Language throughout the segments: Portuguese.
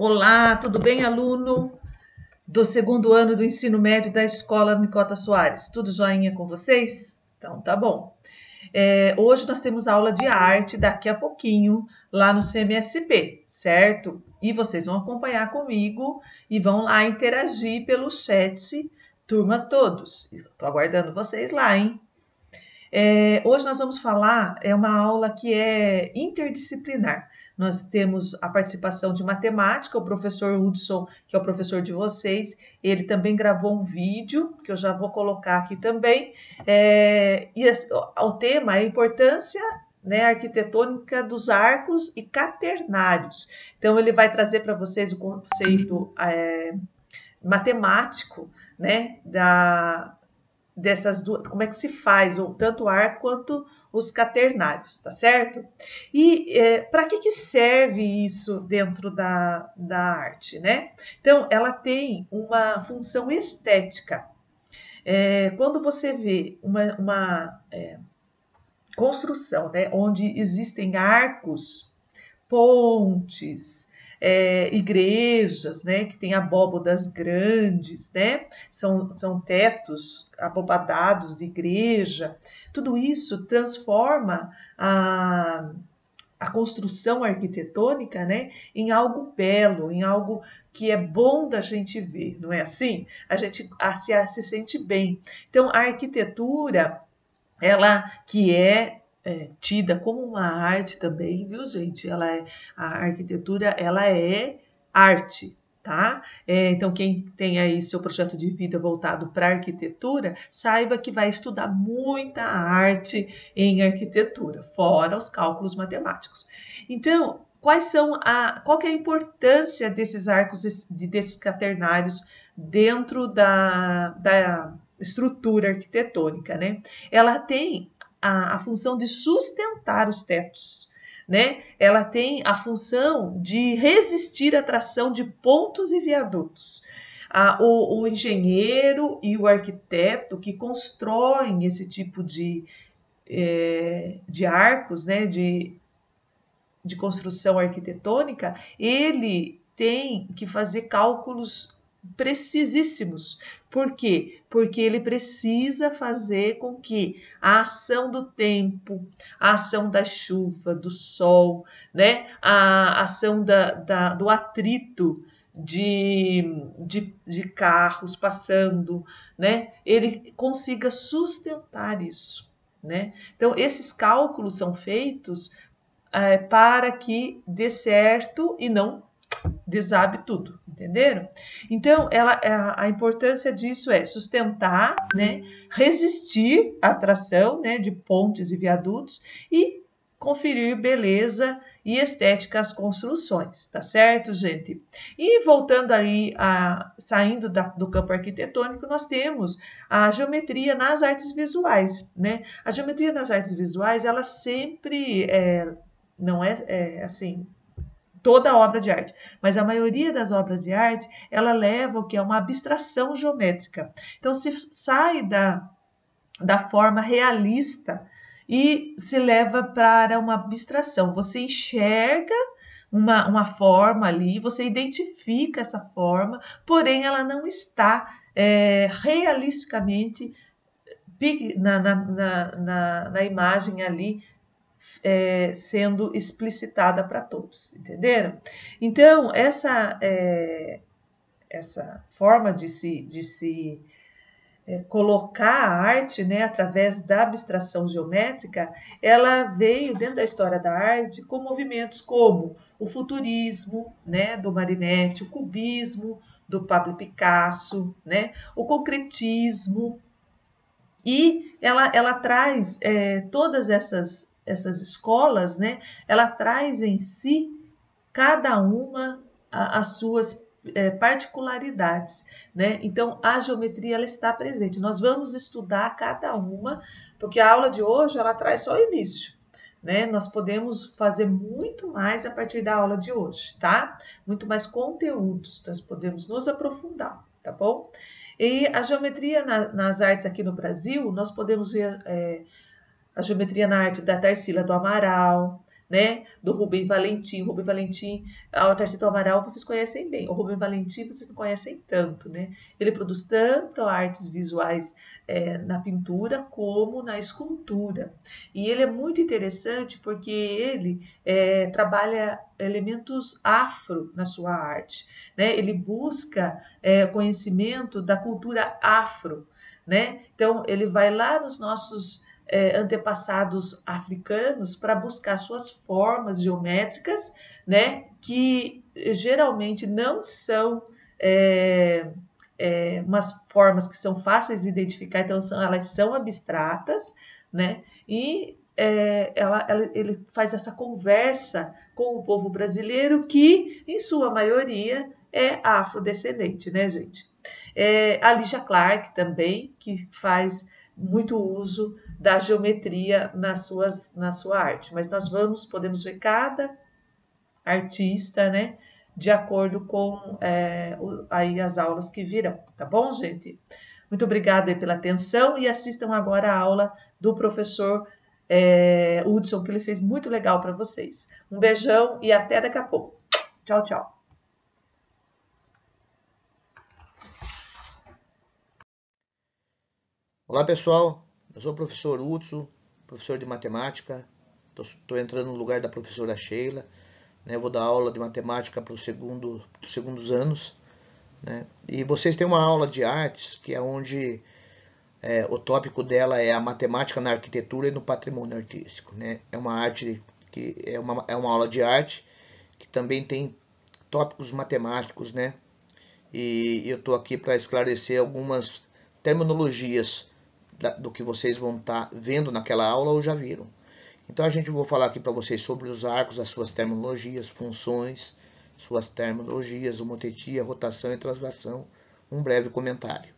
Olá, tudo bem, aluno do segundo ano do ensino médio da escola Nicota Soares? Tudo joinha com vocês? Então, tá bom. É, hoje nós temos aula de arte daqui a pouquinho lá no CMSP, certo? E vocês vão acompanhar comigo e vão lá interagir pelo chat, turma todos. Estou aguardando vocês lá, hein? É, hoje nós vamos falar, é uma aula que é interdisciplinar. Nós temos a participação de matemática, o professor Hudson, que é o professor de vocês, ele também gravou um vídeo, que eu já vou colocar aqui também, é, e o tema é a importância né, arquitetônica dos arcos e caternários. Então, ele vai trazer para vocês o conceito é, matemático né, da, dessas duas, como é que se faz ou tanto o ar quanto os caternários, tá certo? E é, para que, que serve isso dentro da, da arte, né? Então, ela tem uma função estética. É, quando você vê uma, uma é, construção, né, onde existem arcos, pontes, é, igrejas, né, que tem abóbodas grandes, né, são, são tetos abobadados de igreja. Tudo isso transforma a, a construção arquitetônica né, em algo belo, em algo que é bom da gente ver, não é assim? A gente a, se, a, se sente bem. Então, a arquitetura, ela que é é, tida como uma arte também, viu, gente? Ela é, a arquitetura, ela é arte, tá? É, então, quem tem aí seu projeto de vida voltado para arquitetura, saiba que vai estudar muita arte em arquitetura, fora os cálculos matemáticos. Então, quais são a, qual é a importância desses arcos, desses caternários dentro da, da estrutura arquitetônica, né? Ela tem a, a função de sustentar os tetos, né? Ela tem a função de resistir à tração de pontos e viadutos. o, o, engenheiro e o arquiteto que constroem esse tipo de, é, de arcos, né, de, de construção arquitetônica, ele tem que fazer cálculos precisíssimos. Por quê? Porque ele precisa fazer com que a ação do tempo, a ação da chuva, do sol, né? a ação da, da do atrito de, de, de carros passando, né? ele consiga sustentar isso. Né? Então, esses cálculos são feitos é, para que dê certo e não desabe tudo, entenderam? Então, ela, a, a, importância disso é sustentar, né, resistir à atração né, de pontes e viadutos e conferir beleza e estética às construções, tá certo, gente? E voltando aí, a, saindo da, do campo arquitetônico, nós temos a geometria nas artes visuais, né? A geometria nas artes visuais, ela sempre é, não é, é assim toda obra de arte, mas a maioria das obras de arte ela leva o que é uma abstração geométrica. Então se sai da, da forma realista e se leva para uma abstração. Você enxerga uma, uma forma ali, você identifica essa forma, porém ela não está é, realisticamente na, na, na, na, imagem ali é, sendo explicitada para todos, entenderam? Então, essa, é, essa forma de se, de se é, colocar a arte né, através da abstração geométrica, ela veio dentro da história da arte com movimentos como o futurismo né, do Marinetti, o cubismo do Pablo Picasso, né, o concretismo, e ela, ela traz é, todas essas essas escolas, né, ela traz em si cada uma a, as suas é, particularidades, né? Então a geometria ela está presente. Nós vamos estudar cada uma, porque a aula de hoje ela traz só o início. Né? Nós podemos fazer muito mais a partir da aula de hoje, tá? Muito mais conteúdos, nós podemos nos aprofundar, tá bom? E a geometria na, nas artes aqui no Brasil, nós podemos ver é, a geometria na arte da Tarsila do Amaral, né? Do Rubem Valentim. O Rubem Valentim, a Tarsila do Amaral vocês conhecem bem. O Rubem Valentim vocês não conhecem tanto, né? Ele produz tanto artes visuais é, na pintura como na escultura. E ele é muito interessante porque ele é, trabalha elementos afro na sua arte, né? Ele busca é, conhecimento da cultura afro, né? Então ele vai lá nos nossos é, antepassados africanos para buscar suas formas geométricas, né, que geralmente não são é, é, umas formas que são fáceis de identificar, então são, elas são abstratas, né, e é, ela, ela, ele faz essa conversa com o povo brasileiro que, em sua maioria, é afrodescendente, né, gente? É, a Alicia Clark também, que faz muito uso da geometria nas suas, na sua arte. Mas nós vamos, podemos ver cada artista, né? De acordo com é, o, aí as aulas que virão, tá bom, gente? Muito obrigada pela atenção e assistam agora a aula do professor é, Hudson, que ele fez muito legal para vocês. Um beijão e até daqui a pouco. Tchau, tchau. Olá, pessoal. Eu sou o professor Hudson, professor de matemática, estou entrando no lugar da professora Sheila, né? Eu vou dar aula de matemática para segundo, os segundos anos, né? E vocês têm uma aula de artes, que é onde é, o tópico dela é a matemática na arquitetura e no patrimônio artístico, né? É uma arte que é uma, é uma aula de arte que também tem tópicos matemáticos, né? E eu estou aqui para esclarecer algumas terminologias do que vocês vão estar tá vendo naquela aula ou já viram. Então a gente vou falar aqui para vocês sobre os arcos, as suas terminologias, funções, suas terminologias, homotetia, rotação e translação, um breve comentário.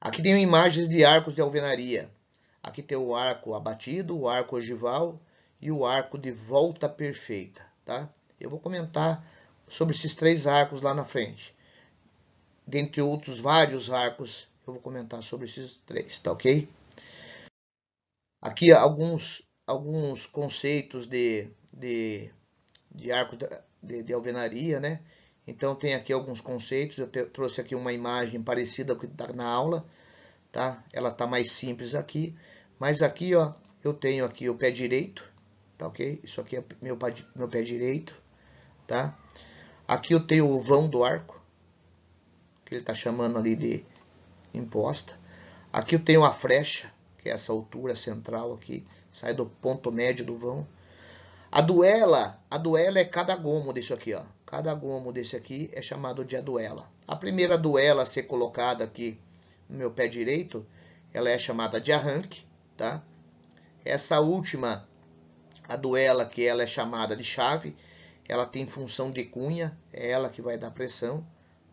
Aqui tem imagens de arcos de alvenaria. Aqui tem o arco abatido, o arco ogival e o arco de volta perfeita. Tá? Eu vou comentar sobre esses três arcos lá na frente. Dentre outros vários arcos eu vou comentar sobre esses três, tá ok? Aqui alguns, alguns conceitos de, de, de arco de, de alvenaria, né? Então tem aqui alguns conceitos, eu te, trouxe aqui uma imagem parecida com que está na aula, tá? Ela tá mais simples aqui, mas aqui, ó, eu tenho aqui o pé direito, tá ok? Isso aqui é meu, meu pé direito, tá? Aqui eu tenho o vão do arco, que ele tá chamando ali de imposta. Aqui eu tenho a frecha, que é essa altura central aqui, sai do ponto médio do vão. A duela, a duela é cada gomo desse aqui, ó. Cada gomo desse aqui é chamado de a duela. A primeira duela a ser colocada aqui no meu pé direito, ela é chamada de arranque, tá? Essa última, a duela que ela é chamada de chave, ela tem função de cunha, é ela que vai dar pressão,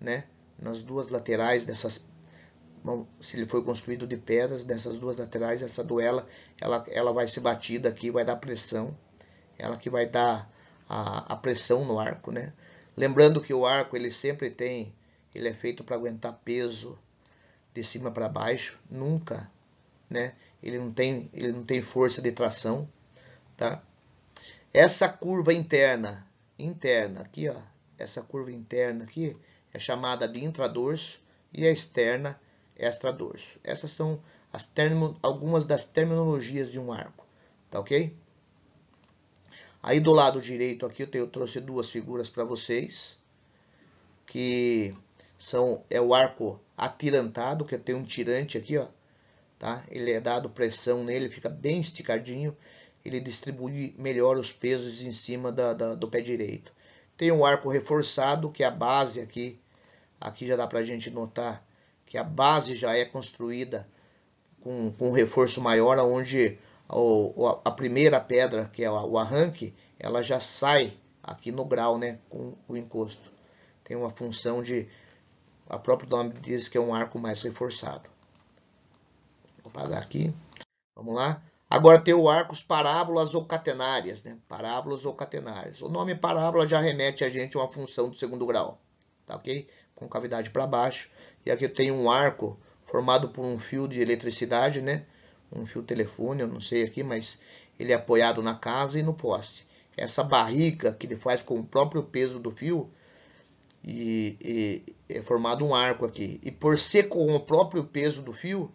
né? Nas duas laterais dessas não, se ele foi construído de pedras, dessas duas laterais, essa duela, ela, ela vai ser batida aqui, vai dar pressão, ela que vai dar a, a pressão no arco, né? Lembrando que o arco, ele sempre tem, ele é feito para aguentar peso de cima para baixo, nunca, né? Ele não tem, ele não tem força de tração, tá? Essa curva interna, interna aqui, ó, essa curva interna aqui é chamada de intradorso e a externa extra dorso. Essas são as termo, algumas das terminologias de um arco, tá ok? Aí do lado direito aqui eu, tenho, eu trouxe duas figuras para vocês, que são é o arco atirantado, que tem um tirante aqui, ó, tá? Ele é dado pressão nele, fica bem esticadinho, ele distribui melhor os pesos em cima da, da, do pé direito. Tem um arco reforçado, que é a base aqui, aqui já dá para a gente notar que a base já é construída com, com um reforço maior, onde a, a primeira pedra, que é o arranque, ela já sai aqui no grau, né, com o encosto. Tem uma função de, a próprio nome diz que é um arco mais reforçado. Vou apagar aqui, vamos lá. Agora tem o arcos parábolas ou catenárias, né? Parábolas ou catenárias. O nome parábola já remete a gente a uma função do segundo grau, tá ok? Concavidade para baixo e aqui tem um arco formado por um fio de eletricidade, né? Um fio telefone, eu não sei aqui, mas ele é apoiado na casa e no poste. Essa barriga que ele faz com o próprio peso do fio e, e é formado um arco aqui. E por ser com o próprio peso do fio,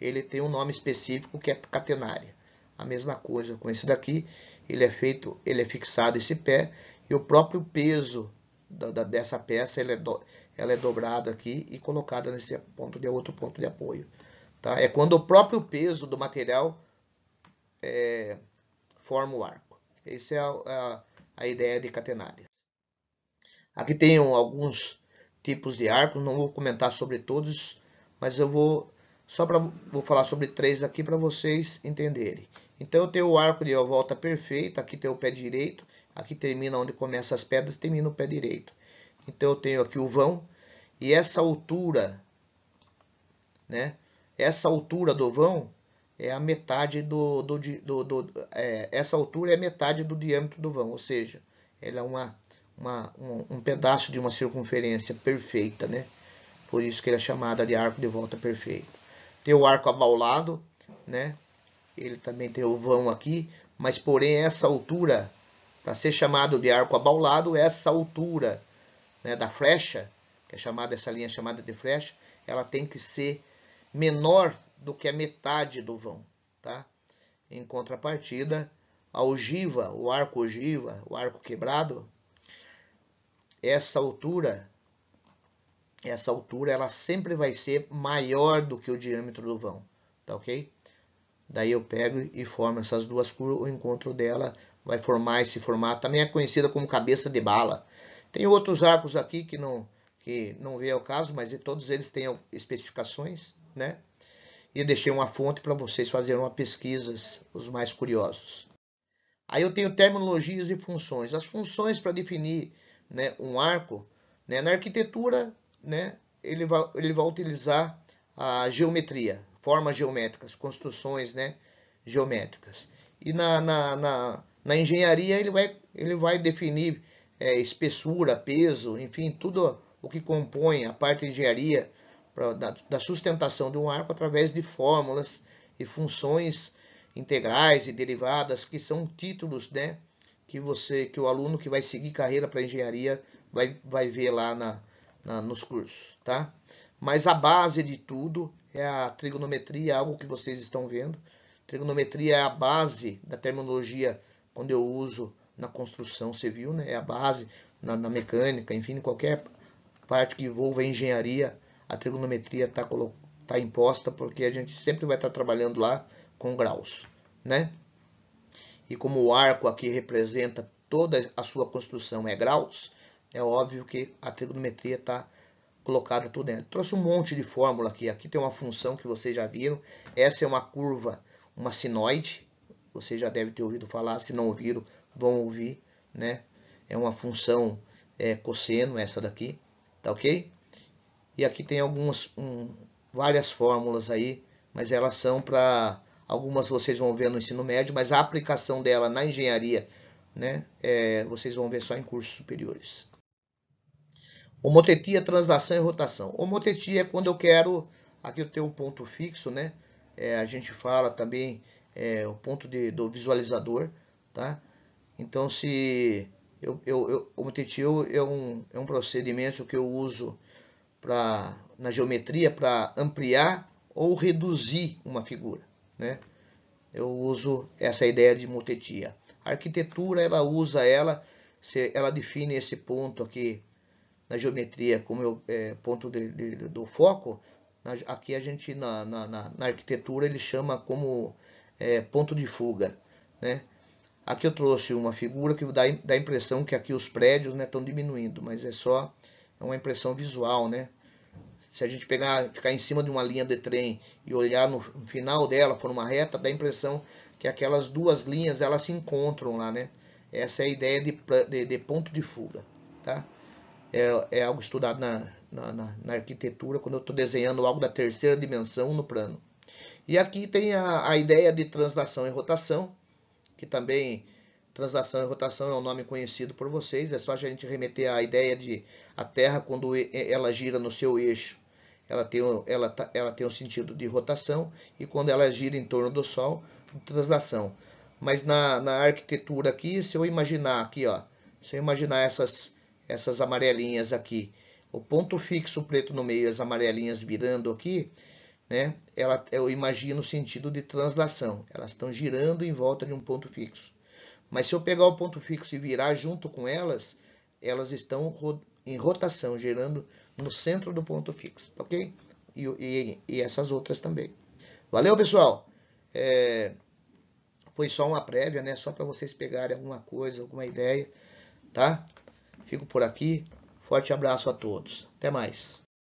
ele tem um nome específico que é catenária. A mesma coisa com esse daqui, ele é feito, ele é fixado esse pé e o próprio peso da, da, dessa peça ele é, do, ela é dobrada aqui e colocada nesse ponto de outro ponto de apoio. Tá? É quando o próprio peso do material é, forma o arco. Essa é a, a, a ideia de catenária. Aqui tem alguns tipos de arcos, não vou comentar sobre todos, mas eu vou só para vou falar sobre três aqui para vocês entenderem. Então eu tenho o arco de volta perfeita, aqui tem o pé direito, aqui termina onde começa as pedras, termina o pé direito. Então eu tenho aqui o vão e essa altura, né? Essa altura do vão é a metade do, do, do, do é, essa altura é metade do diâmetro do vão, ou seja, ela é uma, uma um, um, pedaço de uma circunferência perfeita, né? Por isso que ele é chamada de arco de volta perfeito. Tem o arco abaulado, né? Ele também tem o vão aqui, mas porém essa altura, para ser chamado de arco abaulado, essa altura né, da flecha, que é chamada essa linha é chamada de flecha, ela tem que ser menor do que a metade do vão, tá? Em contrapartida, a ogiva, o arco ogiva, o arco quebrado, essa altura, essa altura, ela sempre vai ser maior do que o diâmetro do vão, tá ok? Daí eu pego e formo essas duas curvas, o encontro dela vai formar esse formato, também é conhecida como cabeça de bala, tem outros arcos aqui que não, que não vem ao caso, mas todos eles têm especificações, né? E deixei uma fonte para vocês fazerem uma pesquisas, os mais curiosos. Aí eu tenho terminologias e funções. As funções para definir né, um arco, né, na arquitetura, né, ele, vai, ele vai utilizar a geometria, formas geométricas, construções né, geométricas. E na, na, na, na engenharia ele vai, ele vai definir é, espessura, peso, enfim, tudo o que compõe a parte de engenharia pra, da, da, sustentação de um arco através de fórmulas e funções integrais e derivadas, que são títulos né, que você, que o aluno que vai seguir carreira para engenharia vai, vai ver lá na, na, nos cursos. Tá? Mas a base de tudo é a trigonometria, algo que vocês estão vendo. Trigonometria é a base da terminologia quando eu uso na construção civil, né? é a base na, na mecânica, enfim, em qualquer parte que envolva a engenharia, a trigonometria está tá imposta, porque a gente sempre vai estar tá trabalhando lá com graus. Né? E como o arco aqui representa toda a sua construção é graus, é óbvio que a trigonometria está colocada tudo dentro. Trouxe um monte de fórmula aqui. Aqui tem uma função que vocês já viram. Essa é uma curva, uma sinoide. Você já deve ter ouvido falar, se não ouviram, vão ouvir, né? É uma função é, cosseno, essa daqui, tá ok? E aqui tem algumas, um, várias fórmulas aí, mas elas são para... Algumas vocês vão ver no ensino médio, mas a aplicação dela na engenharia, né? É, vocês vão ver só em cursos superiores. Homotetia, translação e rotação. Homotetia é quando eu quero... Aqui eu tenho o um ponto fixo, né? É, a gente fala também é, o ponto de, do visualizador, tá? Então, se eu, eu, eu, o motetio é um, é um procedimento que eu uso pra, na geometria para ampliar ou reduzir uma figura. Né? Eu uso essa ideia de motetia. A arquitetura, ela usa ela, ela define esse ponto aqui na geometria como eu, é, ponto de, de, do foco. aqui a gente, na, na, na arquitetura, ele chama como é, ponto de fuga. Né? Aqui eu trouxe uma figura que dá, dá a impressão que aqui os prédios né, estão diminuindo, mas é só é uma impressão visual, né? Se a gente pegar, ficar em cima de uma linha de trem e olhar no final dela, for uma reta, dá a impressão que aquelas duas linhas elas se encontram lá, né? Essa é a ideia de, de, de ponto de fuga, tá? É, é algo estudado na, na, na, na arquitetura, quando eu estou desenhando algo da terceira dimensão no plano. E aqui tem a, a ideia de translação e rotação, que também translação e rotação é um nome conhecido por vocês, é só a gente remeter à ideia de a Terra, quando ela gira no seu eixo, ela tem, ela, tá, ela tem um sentido de rotação, e quando ela gira em torno do Sol, translação. Mas na, na arquitetura aqui, se eu imaginar aqui, ó, se eu imaginar essas, essas amarelinhas aqui, o ponto fixo preto no meio, as amarelinhas virando aqui, né? Ela, eu imagino o sentido de translação. Elas estão girando em volta de um ponto fixo. Mas se eu pegar o ponto fixo e virar junto com elas, elas estão em rotação, girando no centro do ponto fixo, ok? E, e, e essas outras também. Valeu, pessoal! É, foi só uma prévia, né? Só para vocês pegarem alguma coisa, alguma ideia, tá? Fico por aqui. Forte abraço a todos. Até mais.